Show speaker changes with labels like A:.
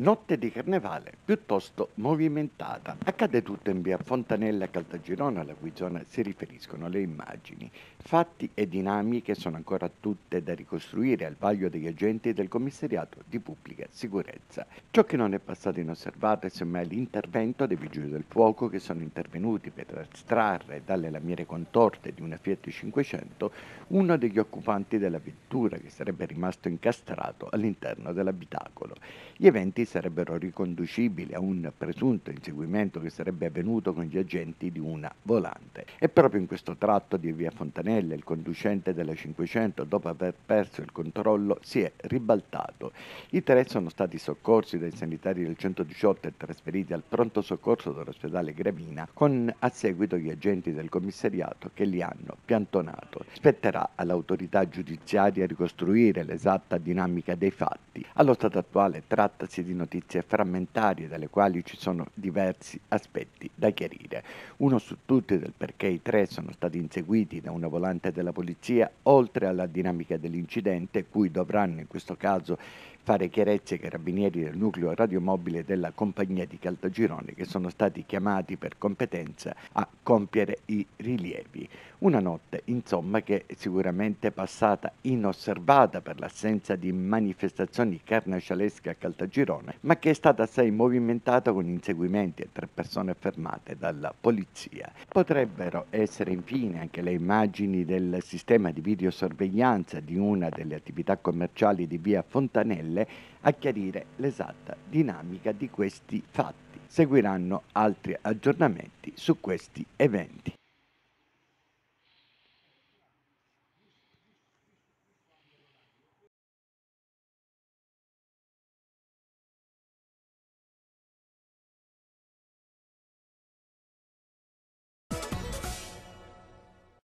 A: Notte di carnevale piuttosto movimentata. Accade tutto in via Fontanella a Caltagirone, alla cui zona si riferiscono le immagini. Fatti e dinamiche sono ancora tutte da ricostruire al vaglio degli agenti del commissariato di pubblica sicurezza. Ciò che non è passato inosservato è semmai l'intervento dei vigili del fuoco che sono intervenuti per estrarre dalle lamiere contorte di una Fiat 500 uno degli occupanti della vettura che sarebbe rimasto incastrato all'interno dell'abitacolo. Gli eventi sarebbero riconducibili a un presunto inseguimento che sarebbe avvenuto con gli agenti di una volante. E proprio in questo tratto di via Fontanella il conducente della 500, dopo aver perso il controllo, si è ribaltato. I tre sono stati soccorsi dai sanitari del 118 e trasferiti al pronto soccorso dell'ospedale Gravina, con a seguito gli agenti del commissariato che li hanno piantonato. Spetterà all'autorità giudiziaria ricostruire l'esatta dinamica dei fatti. Allo stato attuale trattasi di notizie frammentarie dalle quali ci sono diversi aspetti da chiarire. Uno su tutti del perché i tre sono stati inseguiti da una volante della polizia, oltre alla dinamica dell'incidente, cui dovranno in questo caso fare chiarezza i carabinieri del nucleo radiomobile della compagnia di Caltagirone che sono stati chiamati per competenza a compiere i rilievi. Una notte, insomma, che è sicuramente passata inosservata per l'assenza di manifestazioni carnascialesche a Caltagirone, situazione, ma che è stata assai movimentata con inseguimenti e tre persone fermate dalla polizia. Potrebbero essere infine anche le immagini del sistema di videosorveglianza di una delle attività commerciali di via Fontanelle a chiarire l'esatta dinamica di questi fatti. Seguiranno altri aggiornamenti su questi eventi.